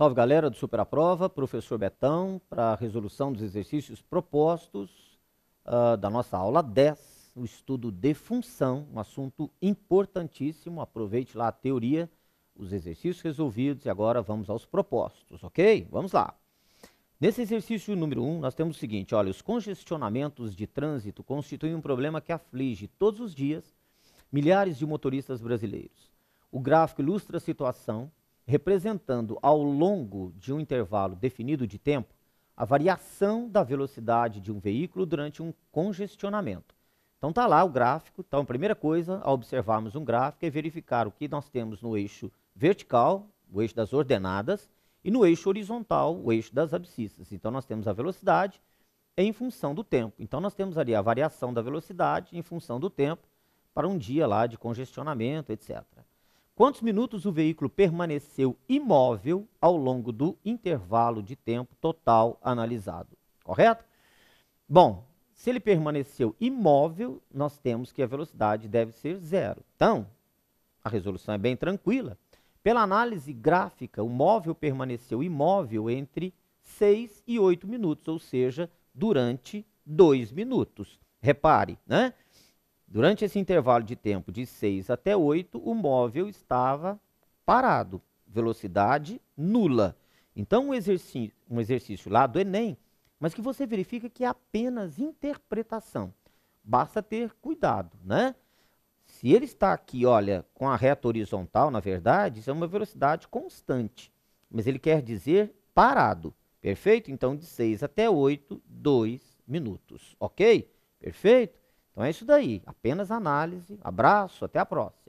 Salve galera do Super Prova, professor Betão, para a resolução dos exercícios propostos uh, da nossa aula 10, o estudo de função, um assunto importantíssimo. Aproveite lá a teoria, os exercícios resolvidos e agora vamos aos propostos, ok? Vamos lá. Nesse exercício número 1, um, nós temos o seguinte: olha, os congestionamentos de trânsito constituem um problema que aflige todos os dias milhares de motoristas brasileiros. O gráfico ilustra a situação representando ao longo de um intervalo definido de tempo a variação da velocidade de um veículo durante um congestionamento. Então está lá o gráfico. Então, a primeira coisa, a observarmos um gráfico, é verificar o que nós temos no eixo vertical, o eixo das ordenadas, e no eixo horizontal, o eixo das abscissas. Então, nós temos a velocidade em função do tempo. Então, nós temos ali a variação da velocidade em função do tempo para um dia lá de congestionamento, etc quantos minutos o veículo permaneceu imóvel ao longo do intervalo de tempo total analisado, correto? Bom, se ele permaneceu imóvel, nós temos que a velocidade deve ser zero. Então, a resolução é bem tranquila. Pela análise gráfica, o móvel permaneceu imóvel entre 6 e 8 minutos, ou seja, durante 2 minutos. Repare, né? Durante esse intervalo de tempo de 6 até 8, o móvel estava parado, velocidade nula. Então, um exercício, um exercício lá do Enem, mas que você verifica que é apenas interpretação. Basta ter cuidado, né? Se ele está aqui, olha, com a reta horizontal, na verdade, isso é uma velocidade constante. Mas ele quer dizer parado, perfeito? Então, de 6 até 8, 2 minutos, ok? Perfeito? Então é isso daí. Apenas análise. Abraço, até a próxima.